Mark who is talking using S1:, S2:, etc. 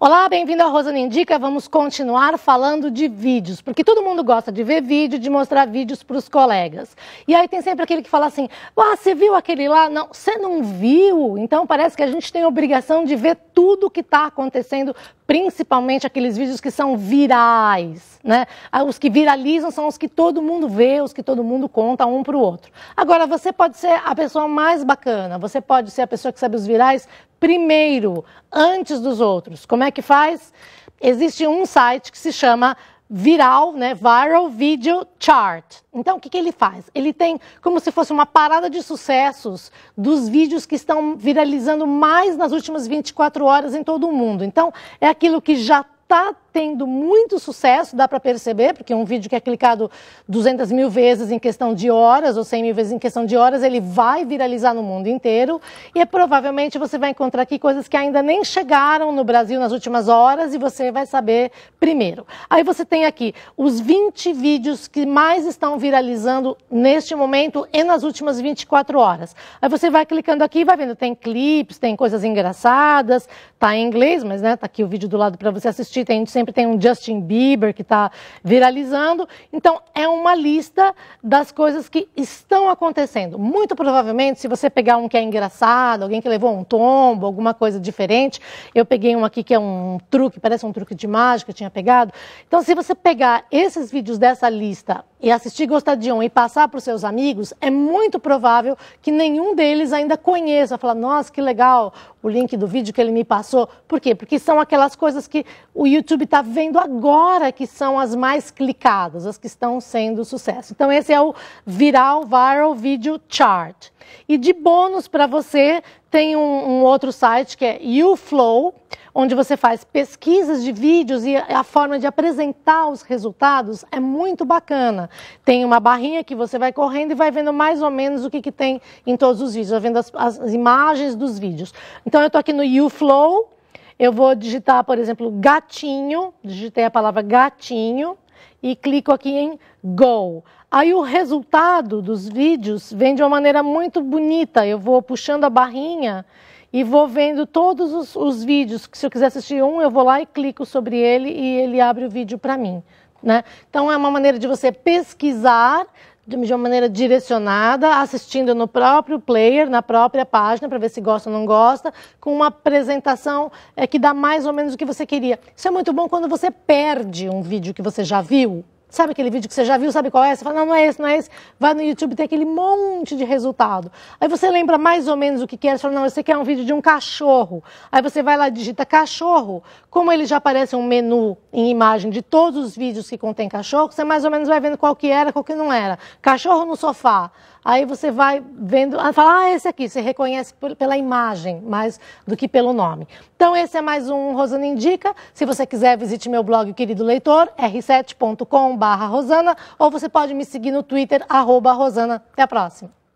S1: Olá, bem-vindo ao Rosana Indica. Vamos continuar falando de vídeos, porque todo mundo gosta de ver vídeo, de mostrar vídeos para os colegas. E aí tem sempre aquele que fala assim: ah, você viu aquele lá? Não, você não viu. Então parece que a gente tem obrigação de ver tudo o que está acontecendo principalmente aqueles vídeos que são virais, né? Ah, os que viralizam são os que todo mundo vê, os que todo mundo conta um para o outro. Agora, você pode ser a pessoa mais bacana, você pode ser a pessoa que sabe os virais primeiro, antes dos outros. Como é que faz? Existe um site que se chama viral, né? Viral Video Chart. Então, o que, que ele faz? Ele tem como se fosse uma parada de sucessos dos vídeos que estão viralizando mais nas últimas 24 horas em todo o mundo. Então, é aquilo que já está tendo muito sucesso, dá para perceber, porque um vídeo que é clicado 200 mil vezes em questão de horas, ou 100 mil vezes em questão de horas, ele vai viralizar no mundo inteiro. E é provavelmente você vai encontrar aqui coisas que ainda nem chegaram no Brasil nas últimas horas e você vai saber primeiro. Aí você tem aqui os 20 vídeos que mais estão viralizando neste momento e nas últimas 24 horas. Aí você vai clicando aqui e vai vendo, tem clipes, tem coisas engraçadas, tá em inglês, mas né, tá aqui o vídeo do lado para você assistir, tem sempre sempre tem um Justin Bieber que está viralizando. Então, é uma lista das coisas que estão acontecendo. Muito provavelmente, se você pegar um que é engraçado, alguém que levou um tombo, alguma coisa diferente, eu peguei um aqui que é um truque, parece um truque de mágica, eu tinha pegado. Então, se você pegar esses vídeos dessa lista e assistir Gostadion e passar para os seus amigos, é muito provável que nenhum deles ainda conheça, falar, nossa, que legal o link do vídeo que ele me passou. Por quê? Porque são aquelas coisas que o YouTube está vendo agora que são as mais clicadas, as que estão sendo sucesso. Então, esse é o Viral Viral Video Chart. E de bônus para você, tem um, um outro site que é YouFlow, onde você faz pesquisas de vídeos e a forma de apresentar os resultados é muito bacana. Tem uma barrinha que você vai correndo e vai vendo mais ou menos o que, que tem em todos os vídeos, vendo as, as imagens dos vídeos. Então, eu estou aqui no YouFlow, eu vou digitar, por exemplo, gatinho, digitei a palavra gatinho e clico aqui em Go. Aí o resultado dos vídeos vem de uma maneira muito bonita. Eu vou puxando a barrinha e vou vendo todos os, os vídeos. se eu quiser assistir um, eu vou lá e clico sobre ele e ele abre o vídeo para mim. Né? Então é uma maneira de você pesquisar de uma maneira direcionada, assistindo no próprio player, na própria página, para ver se gosta ou não gosta, com uma apresentação é, que dá mais ou menos o que você queria. Isso é muito bom quando você perde um vídeo que você já viu, Sabe aquele vídeo que você já viu, sabe qual é? Você fala, não, não é esse, não é esse. Vai no YouTube, tem aquele monte de resultado. Aí você lembra mais ou menos o que quer, é, você fala, não, esse aqui é um vídeo de um cachorro. Aí você vai lá e digita cachorro. Como ele já aparece um menu em imagem de todos os vídeos que contém cachorro, você mais ou menos vai vendo qual que era, qual que não era. Cachorro no sofá. Aí você vai vendo, ah, fala, ah, esse aqui, você reconhece pela imagem mais do que pelo nome. Então esse é mais um Rosana Indica. Se você quiser, visite meu blog, querido leitor, r7.com barra Rosana, ou você pode me seguir no Twitter, arroba Rosana. Até a próxima.